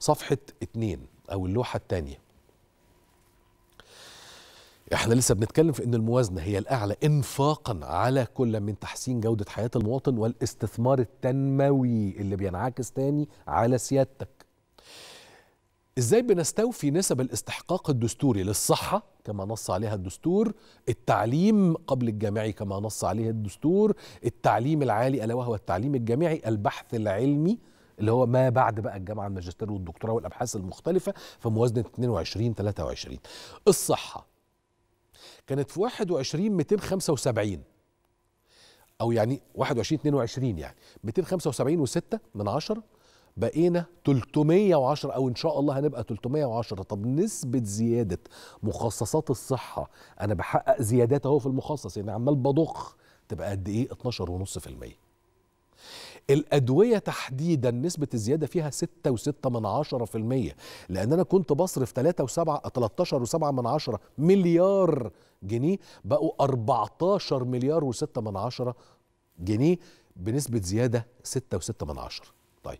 صفحة اتنين أو اللوحة الثانية احنا لسه بنتكلم في ان الموازنه هي الاعلى انفاقا على كل من تحسين جوده حياه المواطن والاستثمار التنموي اللي بينعكس تاني على سيادتك ازاي بنستوفي نسب الاستحقاق الدستوري للصحه كما نص عليها الدستور التعليم قبل الجامعي كما نص عليه الدستور التعليم العالي الا وهو التعليم الجامعي البحث العلمي اللي هو ما بعد بقى الجامعه الماجستير والدكتوراه والابحاث المختلفه في موازنه 22 23 الصحه كانت في 21 275 او يعني 21 22 يعني 275 و6 من 10 بقينا 310 او ان شاء الله هنبقى 310 طب نسبه زياده مخصصات الصحه انا بحقق زيادات اهو في المخصص يعني عمال بضخ تبقى قد ايه 12.5% الأدوية تحديدا نسبة الزيادة فيها 6.6 لأن أنا كنت بصرف 13.7 مليار جنيه بقوا 14 مليار و6 من عشرة جنيه بنسبة زيادة 6.6 من عشرة طيب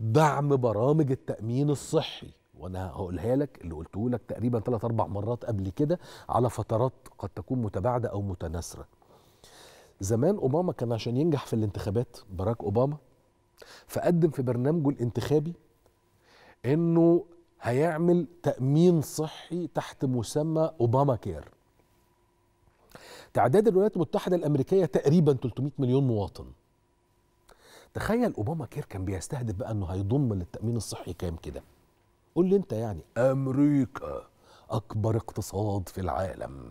دعم برامج التأمين الصحي وانا هقولها لك اللي قلته لك تقريبا ثلاث اربع مرات قبل كده على فترات قد تكون متباعده او متناثره زمان اوباما كان عشان ينجح في الانتخابات باراك اوباما فقدم في برنامجه الانتخابي انه هيعمل تامين صحي تحت مسمى اوباما كير تعداد الولايات المتحده الامريكيه تقريبا 300 مليون مواطن تخيل اوباما كير كان بيستهدف بقى انه هيضم للتامين الصحي كام كده قول لي انت يعني امريكا اكبر اقتصاد في العالم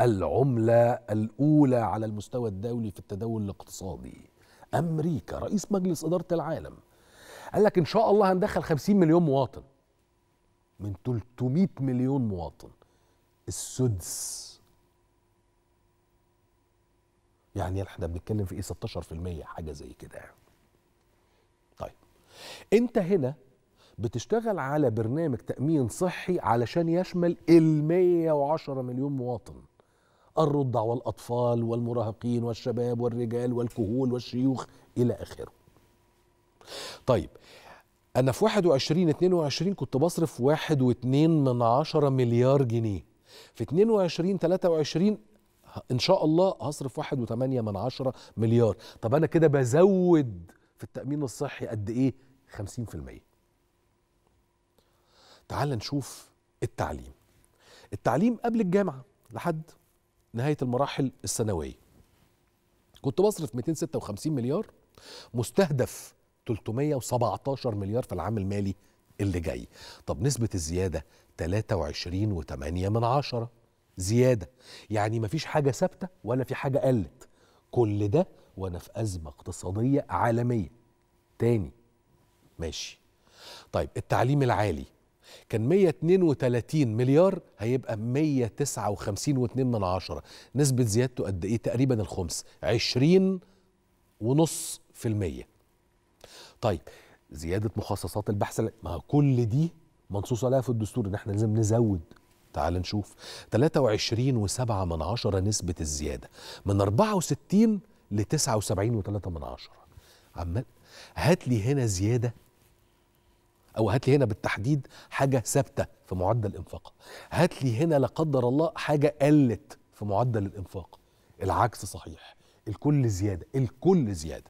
العملة الأولى على المستوى الدولي في التداول الاقتصادي أمريكا رئيس مجلس إدارة العالم قال لك إن شاء الله هندخل 50 مليون مواطن من 300 مليون مواطن السدس يعني احنا بنتكلم في ايه 16% حاجه زي كده طيب انت هنا بتشتغل على برنامج تامين صحي علشان يشمل ال 110 مليون مواطن الرضع والأطفال والمراهقين والشباب والرجال والكهول والشيوخ إلى آخره طيب أنا في 21 22 كنت بصرف 1.2 من 10 مليار جنيه في 22 23 ان شاء الله هصرف 1.8 من 10 مليار طب انا كده بزود في التامين الصحي قد ايه 50% تعال نشوف التعليم التعليم قبل الجامعه لحد نهايه المراحل السنويه كنت بصرف 256 مليار مستهدف 317 مليار في العام المالي اللي جاي طب نسبة الزيادة 23.8 من عشرة زيادة يعني مفيش حاجة ثابتة ولا في حاجة قلت كل ده وأنا في أزمة اقتصادية عالمية تاني ماشي طيب التعليم العالي كان 132 مليار هيبقى 159.2 من عشرة نسبة زيادته قد إيه تقريبا الخمس 20 ونص في المية طيب زيادة مخصصات البحث ما كل دي منصوص عليها في الدستور ان احنا لازم نزود تعال نشوف 23 وسبعة من عشرة نسبة الزيادة من 64 ل 79 وثلاثة من عشرة عمال هات لي هنا زيادة او هات لي هنا بالتحديد حاجه ثابته في معدل انفاقها هات لي هنا لا قدر الله حاجه قلت في معدل الانفاق العكس صحيح الكل زياده الكل زياده